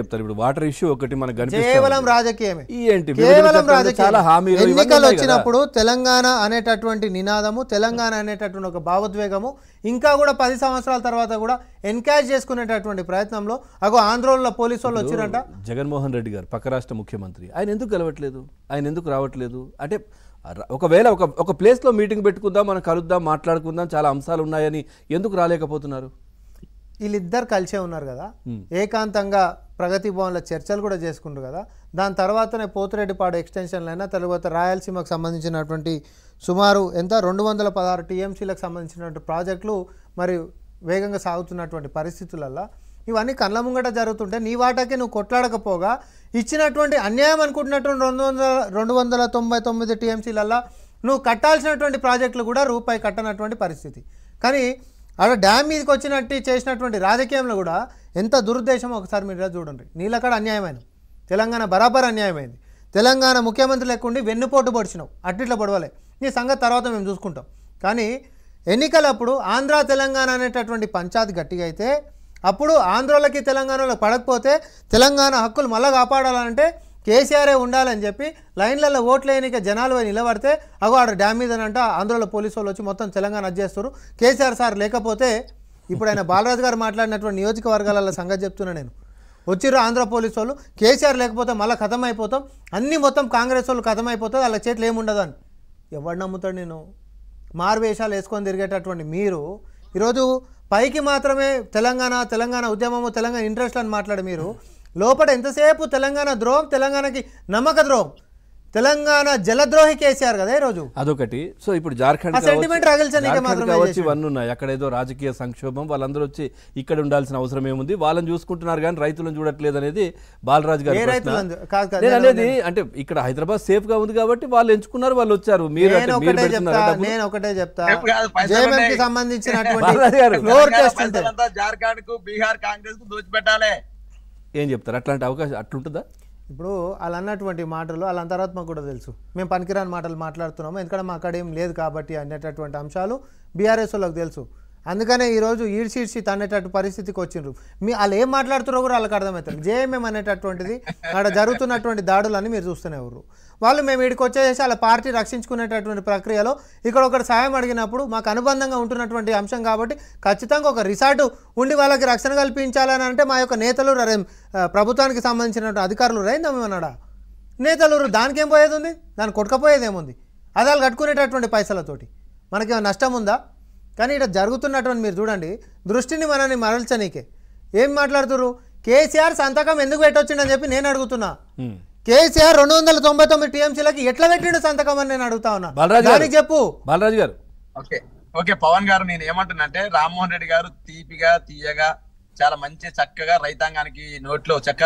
చెప్తారు ఇప్పుడు water issue ఒకటి మనకు కేవలం రాజకీయమే ఏంటి కేవలం రాజకీయాల ఎన్నికలు వచ్చినప్పుడు తెలంగాణ అనేటటువంటి నినాదము తెలంగాణ అనేటటువంటి ఒక భావోద్వేగము ఇంకా కూడా పది సంవత్సరాల తర్వాత కూడా ఎన్కరేజ్ చేసుకునేటటువంటి ప్రయత్నంలో అగో ఆంధ్రోళన పోలీసు వాళ్ళు వచ్చినట్ట జగన్మోహన్ రెడ్డి గారు పక్క రాష్ట్ర ముఖ్యమంత్రి ఆయన ఎందుకు కలవట్లేదు ఆయన ఎందుకు రావట్లేదు అంటే ఒకవేళ ఒక ఒక ప్లేస్లో మీటింగ్ పెట్టుకుందాం మనం కలుద్దాం మాట్లాడుకుందాం చాలా అంశాలు ఉన్నాయని ఎందుకు రాలేకపోతున్నారు వీళ్ళిద్దరు కలిసే ఉన్నారు కదా ఏకాంతంగా ప్రగతి భవన్లో చర్చలు కూడా చేసుకుంటారు కదా దాని తర్వాతనే పోతిరెడ్డిపాడు ఎక్స్టెన్షన్లైనా తర్వాత రాయలసీమకు సంబంధించినటువంటి సుమారు ఎంత రెండు వందల పదహారు టీఎంసీలకు సంబంధించినటువంటి ప్రాజెక్టులు మరి వేగంగా సాగుతున్నటువంటి పరిస్థితులల్లో ఇవన్నీ కళ్ళ ముంగట జరుగుతుంటే నీ వాటాకి నువ్వు కొట్లాడకపోగా ఇచ్చినటువంటి అన్యాయం అనుకుంటున్నటువంటి రెండు వందల రెండు వందల తొంభై తొమ్మిది టీఎంసీలల్లో నువ్వు కట్టాల్సినటువంటి ప్రాజెక్టులు కూడా రూపాయి కట్టనటువంటి పరిస్థితి కానీ అక్కడ డ్యామ్ మీదకి వచ్చినట్టు చేసినటువంటి రాజకీయంలో కూడా ఎంత దురుద్దేశం ఒకసారి మీరు చూడండి నీళ్ళక్కడ అన్యాయమైన తెలంగాణ బరాబర్ అన్యాయమైంది తెలంగాణ ముఖ్యమంత్రి లేకుండి వెన్నుపోటు పడిచినావు అట్టిట్లా పడవలే నీ సంగతి తర్వాత మేము చూసుకుంటాం కానీ ఎన్నికలప్పుడు ఆంధ్ర తెలంగాణ అనేటటువంటి పంచాయత్ గట్టిగా అయితే అప్పుడు ఆంధ్రలోకి తెలంగాణలో పడకపోతే తెలంగాణ హక్కులు మళ్ళా కాపాడాలంటే కేసీఆరే ఉండాలని చెప్పి లైన్లలో ఓట్లేనిక జనాలు నిలబడితే అగో ఆడ డ్యామ్ మీదనంట ఆంధ్రలో పోలీసు వాళ్ళు వచ్చి మొత్తం తెలంగాణ అధ్యేస్తారు కేసీఆర్ సార్ లేకపోతే ఇప్పుడు ఆయన బాలరాజు గారు మాట్లాడినటువంటి నియోజకవర్గాల సంగతి చెప్తున్నా నేను వచ్చిర్రు ఆంధ్ర పోలీసు వాళ్ళు కేసీఆర్ లేకపోతే మళ్ళీ కథం అయిపోతాం అన్నీ మొత్తం కాంగ్రెస్ వాళ్ళు కథం అయిపోతుంది వాళ్ళ చేతులు ఏముండదు అని ఎవరు నమ్ముతాడు నేను మారువేషాలు వేసుకొని తిరిగేటటువంటి మీరు ఈరోజు పైకి మాత్రమే తెలంగాణ తెలంగాణ ఉద్యమము తెలంగాణ ఇంట్రెస్ట్ అని మాట్లాడే మీరు లోపల ఎంతసేపు తెలంగాణ ద్రోహం తెలంగాణకి నమ్మక ద్రోహం తెలంగాణ జలద్రోహి కేసీఆర్ కదా ఈరోజు అదొకటి సో ఇప్పుడు జార్ఖండ్ కావచ్చు ఉన్నాయి అక్కడ ఏదో రాజకీయ సంక్షోభం వాళ్ళందరూ వచ్చి ఇక్కడ ఉండాల్సిన అవసరం ఏముంది వాళ్ళని చూసుకుంటున్నారు కానీ రైతులను చూడట్లేదు అనేది బాలరాజ్ గారు అనేది అంటే ఇక్కడ హైదరాబాద్ సేఫ్ గా ఉంది కాబట్టి వాళ్ళు ఎంచుకున్నారు వాళ్ళు వచ్చారు మీరు నేను ఒకటే చెప్తా జార్ఖండ్ కు బీహార్ కాంగ్రెస్ దోచిపెట్టాలి ఏం చెప్తారు అట్లాంటి అవకాశం అట్లుంటుందా ఇప్పుడు వాళ్ళు అన్నటువంటి మాటలు వాళ్ళ అంతరాత్మ కూడా తెలుసు మేము పనికిరాని మాటలు మాట్లాడుతున్నాము ఎందుకంటే మా అక్కడ ఏం లేదు కాబట్టి అనేటటువంటి అంశాలు బీఆర్ఎస్ వాళ్ళకి తెలుసు అందుకనే ఈరోజు ఈడ్చి ఈడ్చి తనేటట్టు పరిస్థితికి వచ్చిండ్రు మీ వాళ్ళు ఏం మాట్లాడుతున్నారు కూడా వాళ్ళకి అర్థమవుతుంది జేఎంఎం అనేటటువంటిది అక్కడ జరుగుతున్నటువంటి దాడులని మీరు చూస్తూనే ఎవరు వాళ్ళు మేము ఇక్కడికి వచ్చేసేసి వాళ్ళ పార్టీ రక్షించుకునేటటువంటి ప్రక్రియలో ఇక్కడ ఒకటి సాయం అడిగినప్పుడు మాకు అనుబంధంగా ఉంటున్నటువంటి అంశం కాబట్టి ఖచ్చితంగా ఒక రిసార్టు ఉండి వాళ్ళకి రక్షణ కల్పించాలని అంటే మా యొక్క నేతలు ప్రభుత్వానికి సంబంధించిన అధికారులు రైందమ్మన్నాడా నేతలు దానికి ఏం పోయేది ఉంది దాన్ని కొట్టుకపోయేది ఏముంది అదాలు కట్టుకునేటటువంటి పైసలతోటి మనకేమో నష్టం ఉందా కానీ ఇక్కడ జరుగుతున్నటువంటి మీరు చూడండి దృష్టిని మనల్ని మరల్చనీకే ఏం మాట్లాడుతున్నారు కేసీఆర్ సంతకం ఎందుకు పెట్టొచ్చిండని చెప్పి నేను అడుగుతున్నా కేసీఆర్ రెండు వందల తొంభై తొమ్మిది టీఎంసీలకి ఎట్లా పెట్టిండు సంతకం అని నేను అడుగుతా ఉన్నా దానికి చెప్పు బాలరాజు గారు ఓకే ఓకే పవన్ గారు నేను అంటే రామ్మోహన్ రెడ్డి గారు తీపిగా తీయగా చాలా మంచి చక్కగా రైతాంగానికి నోట్లో చక్క